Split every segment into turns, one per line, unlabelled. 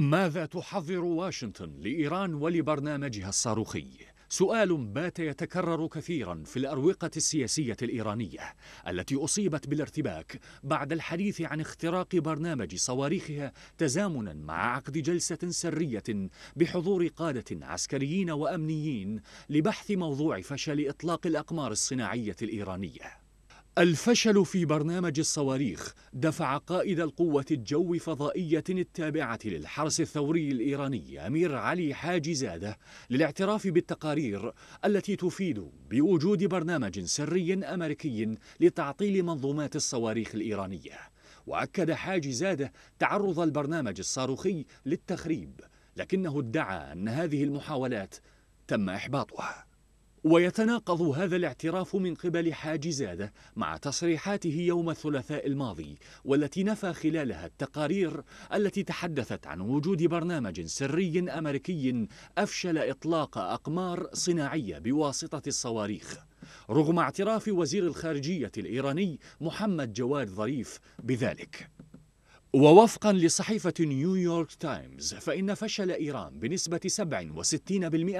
ماذا تحضر واشنطن لإيران ولبرنامجها الصاروخي؟ سؤال بات يتكرر كثيرا في الأروقة السياسية الإيرانية التي أصيبت بالارتباك بعد الحديث عن اختراق برنامج صواريخها تزامنا مع عقد جلسة سرية بحضور قادة عسكريين وأمنيين لبحث موضوع فشل إطلاق الأقمار الصناعية الإيرانية الفشل في برنامج الصواريخ دفع قائد القوة الجو فضائية التابعة للحرس الثوري الإيراني أمير علي حاجي زادة للاعتراف بالتقارير التي تفيد بوجود برنامج سري أمريكي لتعطيل منظومات الصواريخ الإيرانية وأكد حاجي زادة تعرض البرنامج الصاروخي للتخريب لكنه ادعى أن هذه المحاولات تم إحباطها ويتناقض هذا الاعتراف من قبل حاجزادة مع تصريحاته يوم الثلاثاء الماضي والتي نفى خلالها التقارير التي تحدثت عن وجود برنامج سري أمريكي أفشل إطلاق أقمار صناعية بواسطة الصواريخ رغم اعتراف وزير الخارجية الإيراني محمد جواد ظريف بذلك ووفقا لصحيفة نيويورك تايمز فإن فشل إيران بنسبة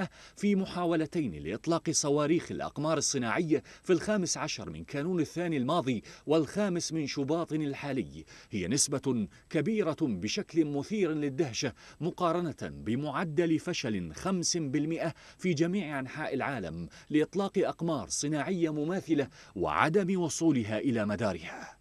67% في محاولتين لإطلاق صواريخ الأقمار الصناعية في الخامس عشر من كانون الثاني الماضي والخامس من شباط الحالي هي نسبة كبيرة بشكل مثير للدهشة مقارنة بمعدل فشل 5% في جميع أنحاء العالم لإطلاق أقمار صناعية مماثلة وعدم وصولها إلى مدارها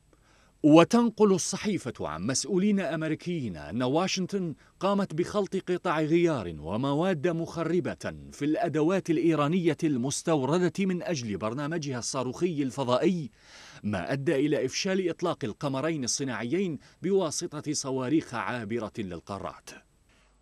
وتنقل الصحيفة عن مسؤولين أمريكيين أن واشنطن قامت بخلط قطع غيار ومواد مخربة في الأدوات الإيرانية المستوردة من أجل برنامجها الصاروخي الفضائي ما أدى إلى إفشال إطلاق القمرين الصناعيين بواسطة صواريخ عابرة للقارات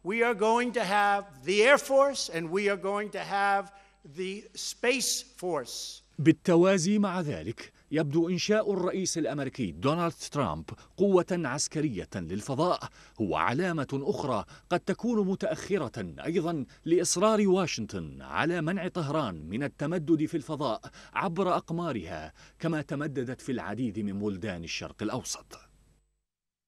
We are going to have the Air Force and we are going to have the Space Force بالتوازي مع ذلك يبدو إنشاء الرئيس الأمريكي دونالد ترامب قوة عسكرية للفضاء هو علامة أخرى قد تكون متأخرة أيضا لإصرار واشنطن على منع طهران من التمدد في الفضاء عبر أقمارها كما تمددت في العديد من بلدان الشرق الأوسط